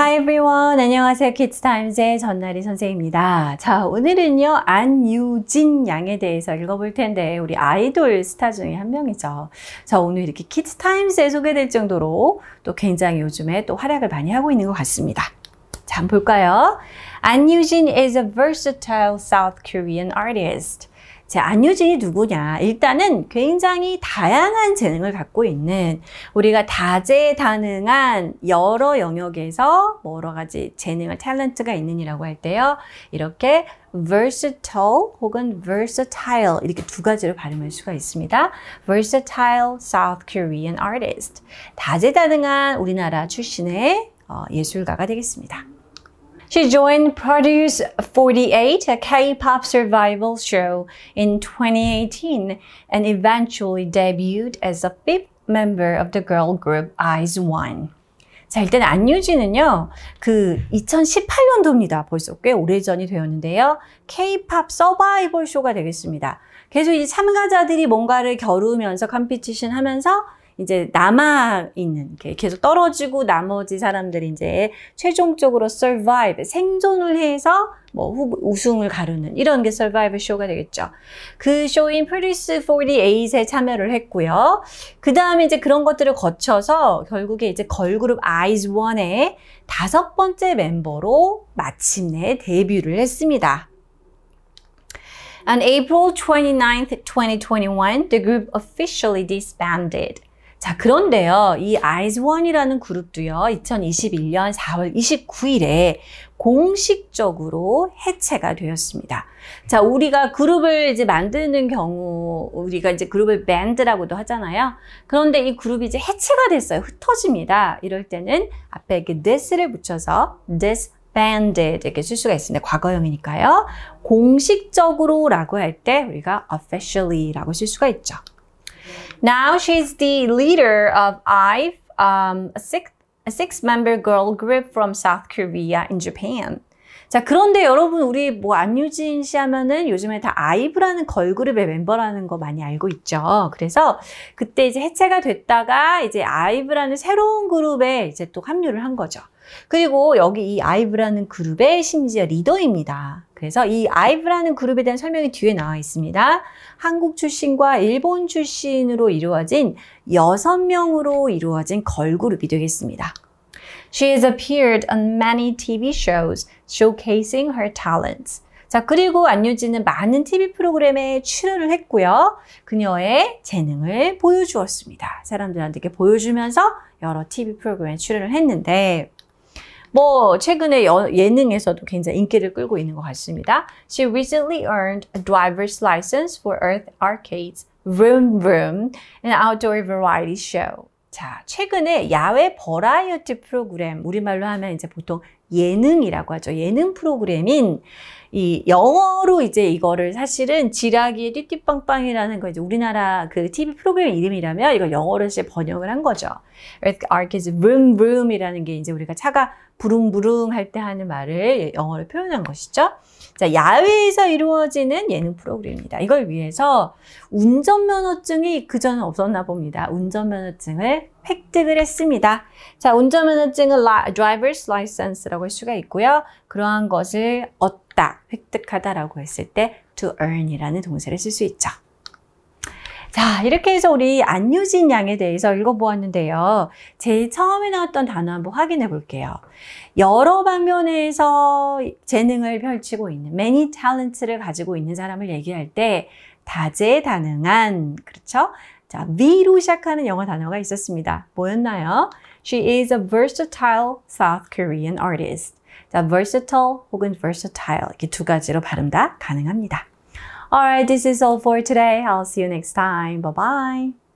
Hi everyone. 안녕하세요. Kids Times의 전나리 선생입니다. 자, 오늘은요. 안유진 양에 대해서 읽어볼 텐데 우리 아이돌 스타 중에 한 명이죠. 자, 오늘 이렇게 Kids Times에 소개될 정도로 또 굉장히 요즘에 또 활약을 많이 하고 있는 것 같습니다. 자, 한번 볼까요? 안유진 is a versatile South Korean artist. 자, 안유진이 누구냐? 일단은 굉장히 다양한 재능을 갖고 있는 우리가 다재다능한 여러 영역에서 뭐 여러 가지 재능을 탤런트가 있는이라고 할 때요. 이렇게 versatile 혹은 versatile 이렇게 두 가지로 발음할 수가 있습니다. versatile South Korean artist 다재다능한 우리나라 출신의 어, 예술가가 되겠습니다. She joined Produce 48, a K-pop survival show, in 2018 and eventually debuted as a h fifth member of the girl group Eyes One. 자, 일단 안유진은요, 그 2018년도입니다. 벌써 꽤 오래전이 되었는데요. K-팝 p o 서바이벌 쇼가 되겠습니다. 계속 이 참가자들이 뭔가를 겨루면서 컴피티션 하면서 이제 남아 있는 계속 떨어지고 나머지 사람들이 이제 최종적으로 survive 생존을 해서 뭐 우승을 가르는 이런 게 서바이벌 쇼가 되겠죠. 그 쇼인 프리스 48에 참여를 했고요. 그 다음에 이제 그런 것들을 거쳐서 결국에 이제 걸그룹 아이즈 원의 다섯 번째 멤버로 마침내 데뷔를 했습니다. On April 29, 2021, the group officially disbanded. 자, 그런데요. 이 Eyes One이라는 그룹도요. 2021년 4월 29일에 공식적으로 해체가 되었습니다. 자, 우리가 그룹을 이제 만드는 경우 우리가 이제 그룹을 밴드라고도 하잖아요. 그런데 이 그룹이 이제 해체가 됐어요. 흩어집니다. 이럴 때는 앞에 이렇게 this를 붙여서 this banded 이렇게 쓸 수가 있습니다. 과거형이니까요. 공식적으로라고 할 때 우리가 officially라고 쓸 수가 있죠. Now she's the leader of IVE, um, a s i x a six-member girl group from South Korea i n Japan. 자, 그런데 여러분, 우리 뭐 안유진 씨 하면은 요즘에 다 아이브라는 걸그룹의 멤버라는 거 많이 알고 있죠. 그래서 그때 이제 해체가 됐다가 이제 아이브라는 새로운 그룹에 이제 또 합류를 한 거죠. 그리고 여기 이 아이브라는 그룹의 심지어 리더입니다. 그래서 이 아이브라는 그룹에 대한 설명이 뒤에 나와 있습니다. 한국 출신과 일본 출신으로 이루어진 6명으로 이루어진 걸그룹이 되겠습니다. She has appeared on many TV shows showcasing her talents. 자, 그리고 안유진은 많은 TV 프로그램에 출연을 했고요. 그녀의 재능을 보여주었습니다. 사람들한테 이렇게 보여주면서 여러 TV 프로그램에 출연을 했는데 뭐 최근에 여, 예능에서도 굉장히 인기를 끌고 있는 것 같습니다. She recently earned a driver's license for Earth Arcade's Vroom Vroom, an outdoor variety show. 자, 최근에 야외 버라이어티 프로그램, 우리말로 하면 이제 보통 예능이라고 하죠. 예능 프로그램인 이 영어로 이제 이거를 사실은 지라기 띠띠빵빵이라는 거 이제 우리나라 그 TV 프로그램 이름이라면 이걸 영어로 이제 번역을 한 거죠. 그 Arcade vroomvroom이라는 게 이제 우리가 차가 부릉부릉 할 때 하는 말을 예, 영어로 표현한 것이죠. 자, 야외에서 이루어지는 예능 프로그램입니다. 이걸 위해서 운전면허증이 그전에 없었나 봅니다. 운전면허증을 획득을 했습니다. 자, 운전면허증은 driver's license라고 할 수가 있고요. 그러한 것을 얻다, 획득하다라고 했을 때 to earn이라는 동사를 쓸 수 있죠. 자, 이렇게 해서 우리 안유진 양에 대해서 읽어보았는데요. 제일 처음에 나왔던 단어 한번 확인해 볼게요. 여러 방면에서 재능을 펼치고 있는, many talent를 s 가지고 있는 사람을 얘기할 때 다재다능한 그렇죠? 자, V로 시작하는 영어 단어가 있었습니다. 뭐였나요? She is a versatile South Korean artist. 자, versatile 혹은 versatile 이렇게 두 가지로 발음 다 가능합니다. Alright, this is all for today. I'll see you next time. Bye bye.